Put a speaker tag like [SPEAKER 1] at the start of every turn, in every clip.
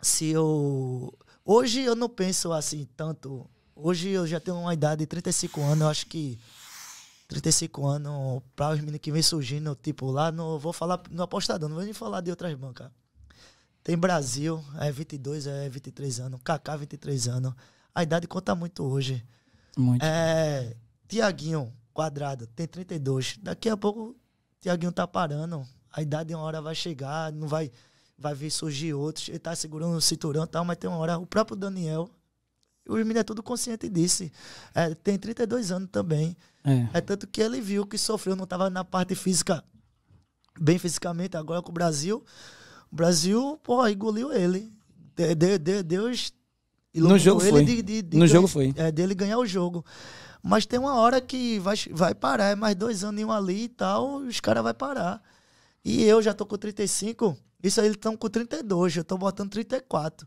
[SPEAKER 1] se eu. Hoje eu não penso assim tanto. Hoje eu já tenho uma idade de 35 anos, eu acho que 35 anos, para os meninos que vem surgindo, tipo, lá no. Vou falar no apostador, não vou nem falar de outras bancas. Tem Brasil, é 22, é 23 anos. Kaká, 23 anos. A idade conta muito hoje. Muito. É, Tiaguinho, quadrado, tem 32. Daqui a pouco, Tiaguinho tá parando. A idade uma hora vai chegar, não vai vai vir surgir outros. Ele tá segurando o cinturão e tal, mas tem uma hora, o próprio Daniel, o menino é tudo consciente disso. É, tem 32 anos também. É. é tanto que ele viu que sofreu, não estava na parte física, bem fisicamente, agora com o Brasil. O Brasil, pô, engoliu ele. De, de, de, Deus no jogo ele foi. De, de, de, no jogo foi. É, dele ganhar o jogo. Mas tem uma hora que vai, vai parar, é mais dois anos um ali e tal, os caras vão parar. E eu já tô com 35, isso aí eles estão com 32, eu estou botando 34.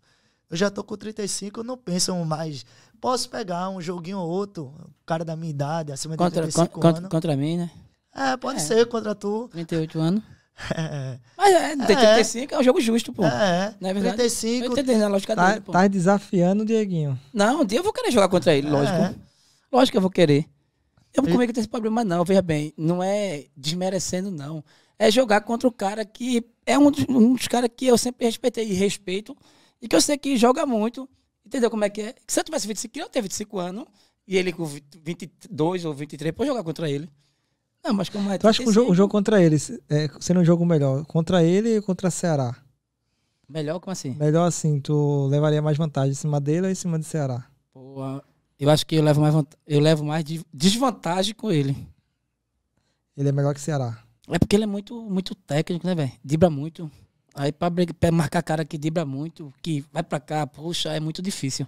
[SPEAKER 1] Eu já estou com 35, eu não penso mais. Posso pegar um joguinho ou outro, cara da minha idade, acima contra, de 35 contra, anos.
[SPEAKER 2] Contra mim, né? É, pode é. ser, contra tu.
[SPEAKER 3] 38 anos. É. Mas é, 35 é. é. um jogo justo, pô. É, não é verdade? 35.
[SPEAKER 2] Eu entendi a lógica tá, dele, pô. Tá
[SPEAKER 3] desafiando o Dieguinho.
[SPEAKER 2] Não, um dia eu vou querer jogar contra ele, é. lógico. É. Lógico que eu vou querer. Eu comigo não tem esse problema, não, veja bem. Não é desmerecendo, não. É jogar contra o cara que é um dos, um dos caras que eu sempre respeitei e respeito, e que eu sei que joga muito. Entendeu como é que é? Se eu tivesse 25 eu tenho 25 anos, e ele com 22 ou 23, pode jogar contra ele.
[SPEAKER 3] Não, mas como é. Tu acha que o jogo, o jogo contra ele é, sendo um jogo melhor? Contra ele ou contra Ceará?
[SPEAKER 2] Melhor como assim?
[SPEAKER 3] Melhor assim, tu levaria mais vantagem em cima dele ou em cima do Ceará? Pô, eu acho que eu levo mais, eu levo mais desvantagem com ele. Ele é melhor que Ceará. É porque
[SPEAKER 2] ele é muito, muito técnico, né, velho? Dibra muito. Aí pra, pra marcar cara que dibra muito, que vai pra cá, puxa, é muito difícil.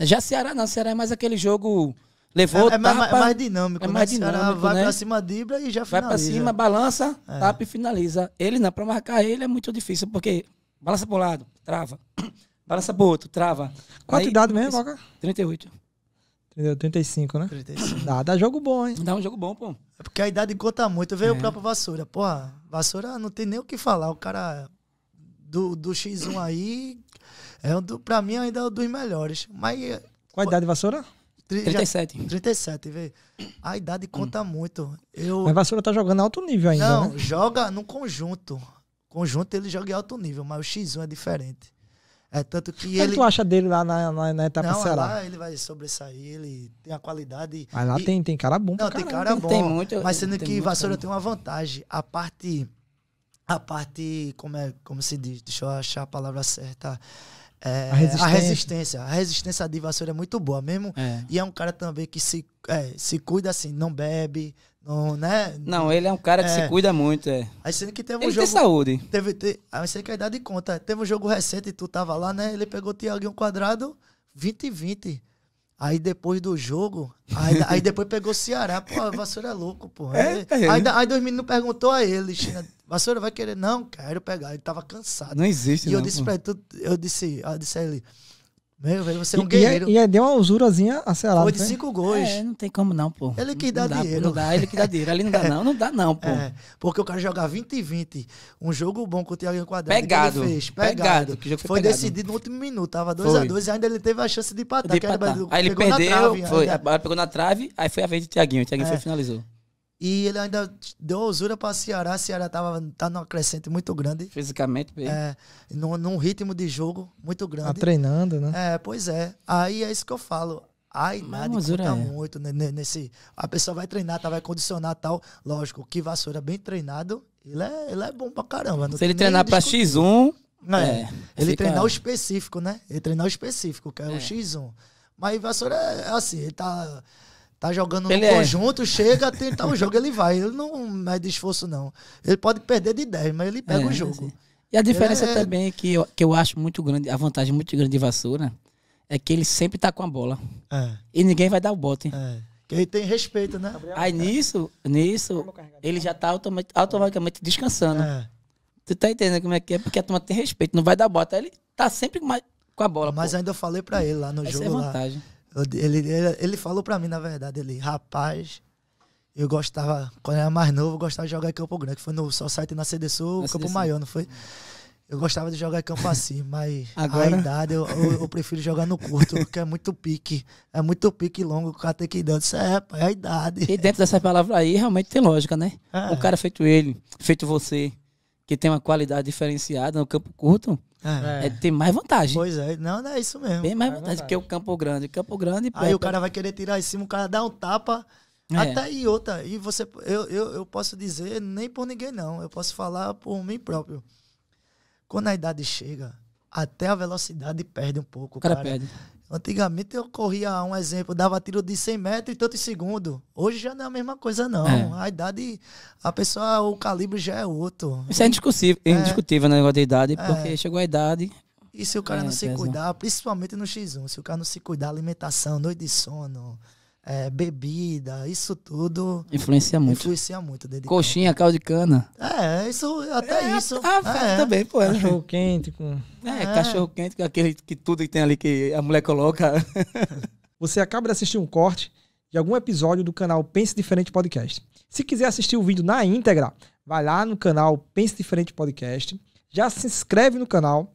[SPEAKER 2] Já Ceará não, Ceará é mais aquele jogo. Levou, é, é tapa, mais, é mais dinâmico, é né? mais né? Ceará Vai né? pra cima, dibra e já finaliza. Vai pra cima, balança, é. tapa e finaliza. Ele não, pra marcar ele é muito difícil, porque balança pro lado, trava. Balança pro outro, trava. Qual idade mesmo, Boca? 38.
[SPEAKER 3] Entendeu? 35, né? 35.
[SPEAKER 1] Dá, dá jogo bom, hein? Dá um jogo bom, pô. É porque a idade conta muito. Veio é. o próprio Vassoura. pô Vassoura não tem nem o que falar. O cara do, do X1 aí, é um do, pra mim ainda é um dos melhores. Mas. Qual a idade, Vassoura? 37. Já, 37, vê. A idade conta hum. muito. Eu...
[SPEAKER 3] Mas Vassoura tá jogando alto nível ainda. Não, né?
[SPEAKER 1] joga no conjunto. Conjunto ele joga em alto nível, mas o X1 é diferente.
[SPEAKER 3] É, tanto é que ele... tu acha dele lá na, na, na etapa não, Ceará? lá
[SPEAKER 1] ele vai sobressair, ele tem a qualidade.
[SPEAKER 3] Mas lá e... tem, tem cara bom Não, tem cara bom. Tem muito, mas sendo tem que Vassoura tem
[SPEAKER 1] uma vantagem. A parte... A parte... Como, é, como se diz? Deixa eu achar a palavra certa. É, a, resistência. a resistência. A resistência de Vassoura é muito boa mesmo. É. E é um cara também que se, é, se cuida assim, não bebe, não, né? Não, ele é um cara que é. se cuida
[SPEAKER 2] muito, é. Aí sendo que teve um ele jogo. Tem saúde.
[SPEAKER 1] Teve, te, aí você quer dar de conta. Teve um jogo recente, tu tava lá, né? Ele pegou o Tiaguinho Quadrado 20 e 20. Aí depois do jogo, aí, aí depois pegou o Ceará. Pô, a Vassoura é louco, pô. É, aí, é, aí, aí dois meninos perguntou a ele, China, Vassoura vai querer? Não, quero pegar. Ele tava cansado. Não existe, E não, eu disse pô. pra ele, tu, eu disse,
[SPEAKER 2] eu disse a ele, meu né? velho, você é um e, é, guerreiro. E, e
[SPEAKER 3] é, deu uma usurazinha acelerada. Foi de né? cinco gols. É, não tem como não, pô. Ele que dá, dá dinheiro. Não
[SPEAKER 2] dá, ele que dá dinheiro. Ali não dá é. não, não dá não, pô. É, porque o cara
[SPEAKER 1] jogar 20 e 20, um jogo bom com o Thiago Quadrado. Pegado. Fez, pegado. pegado. Que jogo foi, foi pegado. decidido no último minuto, tava 2x2 e ainda ele teve a chance de empatar. De empatar. Era, aí ele perdeu, na trave, foi, aí,
[SPEAKER 2] pegou na trave, aí foi a vez do Thiaguinho, o Thiaguinho é. foi, finalizou.
[SPEAKER 1] E ele ainda deu usura para Ceará. Ceará tava, tá numa crescente muito grande. Fisicamente bem. É, num, num ritmo de jogo muito grande. Tá treinando, né? É, pois é. Aí é isso que eu falo. A é idade conta é. muito né, né, nesse. A pessoa vai treinar, tá, vai condicionar tal. Lógico, que vassoura bem treinado, ele é, ele é bom pra caramba. Se ele treinar pra
[SPEAKER 2] X1. É. é ele fica... treinar o
[SPEAKER 1] específico, né? Ele treinar o específico, que é, é. o X1. Mas vassoura é, é assim, ele tá
[SPEAKER 2] Tá jogando ele no é. conjunto,
[SPEAKER 1] chega, tentar um jogo, ele vai. Ele não mede esforço, não. Ele pode perder de 10, mas ele pega é, o jogo. E a diferença é...
[SPEAKER 2] também que eu, que eu acho muito grande, a vantagem muito grande de Vassoura é que ele sempre tá com a bola. É. E ninguém vai dar o bote. É. Ele tem respeito, né? Aí nisso, nisso, ele já tá automaticamente descansando. É. Tu tá entendendo como é que é? Porque a turma tem respeito, não vai dar bota. Ele tá sempre com a bola. Mas pô. ainda eu falei
[SPEAKER 1] para ele lá no Essa jogo. É vantagem.
[SPEAKER 2] Lá. Eu, ele, ele, ele, falou pra mim, na
[SPEAKER 1] verdade, ele, rapaz, eu gostava, quando eu era mais novo, eu gostava de jogar em Campo Grande, que foi no site na CD Sul, na Campo CDC. Maior, não foi? Eu gostava de jogar em campo assim, mas Agora... a idade eu, eu, eu, prefiro jogar no curto, porque é muito pique. É muito pique longo, o cara tem que ir dando.
[SPEAKER 2] Isso é, é a idade. E dentro dessa palavra aí, realmente tem lógica, né? É. cara feito ele, feito você, que tem uma qualidade diferenciada no campo curto, é. é. tem mais vantagem. Pois é, não, não é isso mesmo. Tem mais, mais é vantagem, porque o Campo Grande. Campo Grande. Aí pô, o tá- cara vai querer tirar em cima, o cara
[SPEAKER 1] dá um tapa. É. Até e outra. E você, eu, eu, eu posso dizer, nem por ninguém, não. Eu posso falar por mim próprio. Quando a idade chega, até a velocidade perde um pouco. O cara, cara. perde. Antigamente eu corria, um exemplo, dava tiro de 100 metros e tanto segundo. Hoje já não é a mesma coisa, não. É. A idade, a pessoa, o calibre já é outro. Isso é
[SPEAKER 2] indiscutível, é. indiscutível né, negócio da idade, é. porque chegou a idade. E se o cara é, não se cuidar,
[SPEAKER 1] principalmente no X1, se o cara não se cuidar, alimentação, noite de sono, é, bebida, isso tudo. Influencia muito. Influencia muito. Dedicado.
[SPEAKER 2] Coxinha, caldo de cana.
[SPEAKER 1] É, isso, até é, isso. Ah, é, também, tá pô. É. Cachorro
[SPEAKER 3] quente. Com... É, é, cachorro quente, é aquele que tudo que tem ali que a mulher coloca. Você acaba de assistir um corte de algum episódio do canal Pense Diferente Podcast. Se quiser assistir o vídeo na íntegra, vai lá no canal Pense Diferente Podcast, já se inscreve no canal,